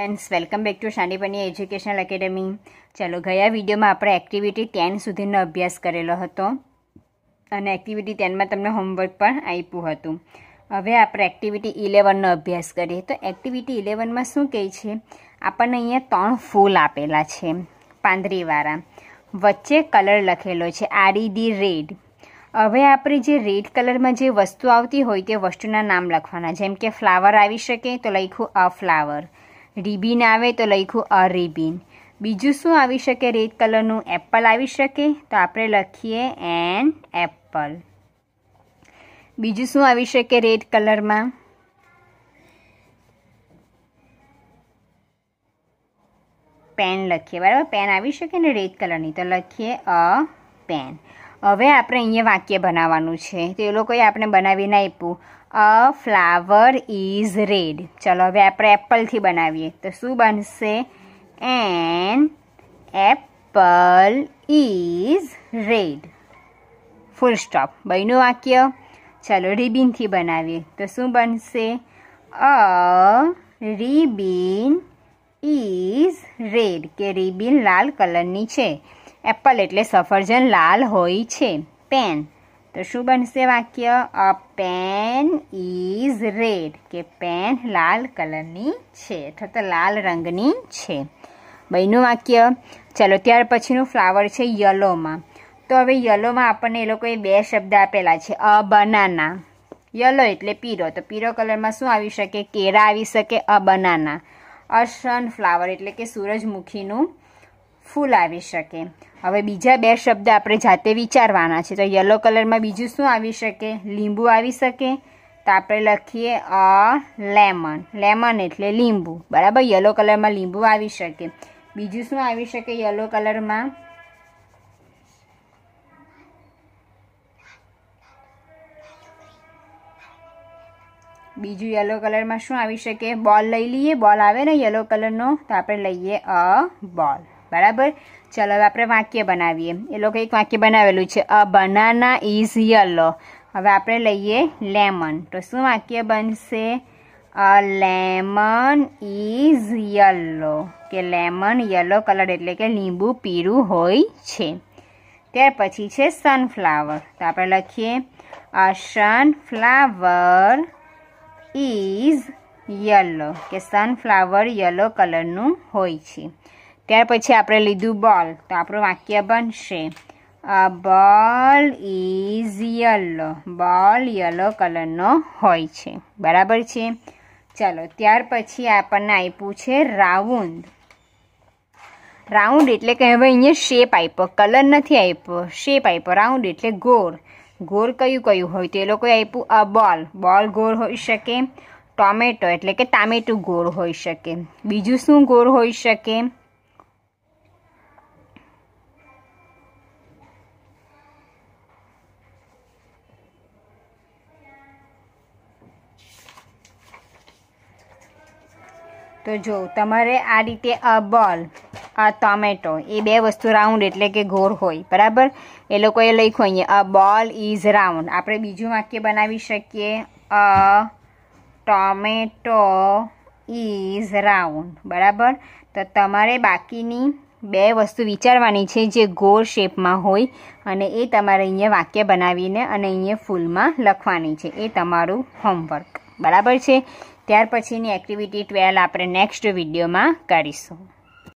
friends welcome back to Sandipani educational academy ચાલો ગયા વિડીયોમાં આપણે એક્ટિવિટી ટેન સુધીનો અભ્યાસ કરેલો હતો અને એક્ટિવિટી ટેનમાં તમને હોમવર્ક પણ આપ્યું હતું હવે આપણે એક્ટિવિટી ઇલેવનનો અભ્યાસ કરીએ તો એક્ટિવિટી ઇલેવનમાં શું કહે છે આપણને અહીંયા ત્રણ ફૂલ આપેલા છે પાંદરીવાળા વચ્ચે કલર લખેલો છે આડી ડી રેડ હવે આપણે જે રેડ કલરમાં જે વસ્તુ આવતી હોય તે વસ્તુના નામ લખવાના જેમ કે ફ્લાવર આવી શકે તો લખ્યું અ ફ્લાવર રિબિન આવે તો લખ્યું અ રિબિન બીજું શું આવી શકે રેડ કલરનું એપલ આવી શકે તો આપણે લખીએ એન એપલ બીજું શું આવી શકે રેડ કલરમાં પેન લખીએ બરાબર પેન આવી શકે ને રેડ કલરની તો લખીએ અ પેન હવે આપણે અહીંયા વાક્ય બનાવવાનું છે તો એ લોકોએ આપણે બનાવીને આપ્યું અ ફ્લાવર ઇઝ રેડ ચલો હવે આપણે એપલથી બનાવીએ તો શું બનશે an apple is red full stop બન્યું વાક્ય ચાલો રીબીનથી બનાવીએ તો શું બનશે અ રીબીન ઇઝ રેડ કે રીબીન લાલ કલરની છે એપલ એટલે સફરજન લાલ હોય છે પેન તો શું બનશે વાક્ય અ પેન ઇઝ રેડ કે પેન લાલ કલરની છે અથવા તો લાલ રંગની છે બહેનું વાક્ય ચાલો ત્યાર પછીનું ફ્લાવર છે યલોમાં તો હવે યલોમાં આપણને એ લોકોએ બે શબ્દ આપેલા છે અ બનાના યલો એટલે પીરો તો પીરો કલરમાં શું આવી શકે કેરા આવી શકે અ બનાના અશન ફ્લાવર એટલે કે સૂરજમુખીનું ફૂલ આવી શકે હવે બીજા બે શબ્દ આપણે જાતે વિચારવાના છે તો યલો કલરમાં બીજું શું આવી શકે લીંબુ આવી શકે તો આપણે લખીએ અ લેમન લેમન એટલે લીંબુ બરાબર યલો કલરમાં લીંબુ આવી શકે બીજું શું આવી શકે યલો કલરમાં બીજું યલો કલરમાં શું આવી શકે બોલ લઈ લઈએ બોલ આવે ને યલો કલરનો તો આપણે લઈએ અ બોલ બરાબર ચાલો હવે આપણે વાક્ય બનાવીએ એ લોકો એક વાક્ય બનાવેલું છે અ બનાના ઇઝ યલો હવે આપણે લઈએ લેમન તો શું વાક્ય બનશે અ લેમન ઇઝ યલો કે લેમન યલો કલર એટલે કે લીંબુ પીરું હોય છે ત્યાર પછી છે સનફ્લાવર તો આપણે લખીએ અ સનફ્લાવર ઇઝ યલો કે સનફ્લાવર યલો કલરનું હોય છે ત્યાર પછી આપણે લીધું બોલ તો આપણું વાક્ય બનશે અ બોલ ઇઝ યલો બોલ યલો કલરનો હોય છે બરાબર છે ચાલો ત્યાર પછી આપણને આપ્યું છે રાઉન્ડ રાઉન્ડ એટલે કે હવે અહીંયા શેપ આપ્યો કલર નથી આપ્યો શેપ આપ્યો રાઉન્ડ એટલે ગોળ ગોળ કયું કયું હોય તો એ લોકોએ આપ્યું અ બોલ બોલ ગોળ હોઈ શકે ટોમેટો એટલે કે ટામેટું ગોળ હોઈ શકે બીજું શું ગોળ હોઈ શકે તો જો તમારે આ રીતે અ બોલ અ ટોમેટો એ બે વસ્તુ રાઉન્ડ એટલે કે ગોળ હોય બરાબર એ લોકોએ લખ્યું અહીંયા અ બોલ ઇઝ રાઉન્ડ આપણે બીજું વાક્ય બનાવી શકીએ અ ટોમેટો ઇઝ રાઉન્ડ બરાબર તો તમારે બાકીની બે વસ્તુ વિચારવાની છે જે ગોળ શેપમાં હોય અને એ તમારે અહીંયા વાક્ય બનાવીને અને અહીંયા ફૂલમાં લખવાની છે એ તમારું હોમવર્ક બરાબર છે ત્યાર પછીની એક્ટિવિટી ટ્વેલ્વ આપણે નેક્સ્ટ વિડીયોમાં કરીશું